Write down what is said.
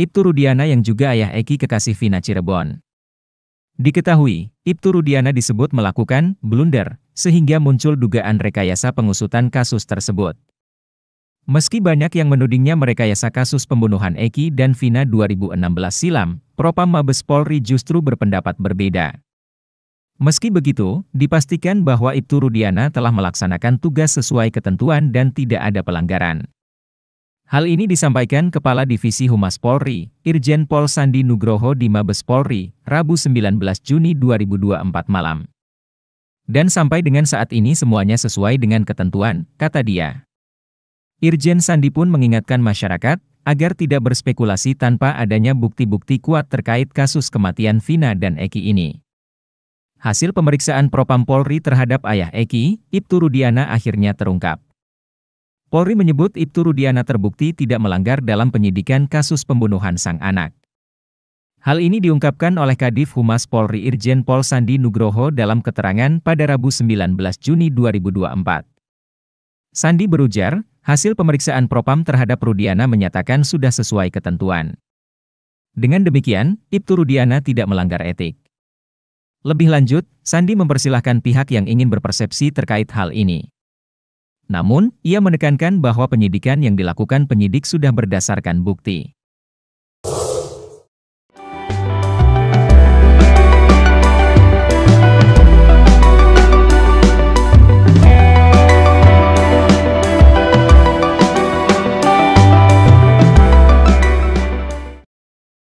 Ibtu Rudiana yang juga ayah Eki kekasih Vina Cirebon. Diketahui, Ibtu Rudiana disebut melakukan blunder, sehingga muncul dugaan rekayasa pengusutan kasus tersebut. Meski banyak yang menudingnya merekayasa kasus pembunuhan Eki dan Vina 2016 silam, Propam Mabes Polri justru berpendapat berbeda. Meski begitu, dipastikan bahwa Ibtu Rudiana telah melaksanakan tugas sesuai ketentuan dan tidak ada pelanggaran. Hal ini disampaikan Kepala Divisi Humas Polri, Irjen Pol Sandi Nugroho di Mabes Polri, Rabu 19 Juni 2024 malam. Dan sampai dengan saat ini semuanya sesuai dengan ketentuan, kata dia. Irjen Sandi pun mengingatkan masyarakat agar tidak berspekulasi tanpa adanya bukti-bukti kuat terkait kasus kematian Vina dan Eki ini. Hasil pemeriksaan Propam Polri terhadap ayah Eki, Ibtu Rudiana akhirnya terungkap. Polri menyebut Ibtu Rudiana terbukti tidak melanggar dalam penyidikan kasus pembunuhan sang anak. Hal ini diungkapkan oleh Kadif Humas Polri Irjen Pol Sandi Nugroho dalam keterangan pada Rabu 19 Juni 2024. Sandi berujar, hasil pemeriksaan propam terhadap Rudiana menyatakan sudah sesuai ketentuan. Dengan demikian, Ibtu Rudiana tidak melanggar etik. Lebih lanjut, Sandi mempersilahkan pihak yang ingin berpersepsi terkait hal ini. Namun, ia menekankan bahwa penyidikan yang dilakukan penyidik sudah berdasarkan bukti.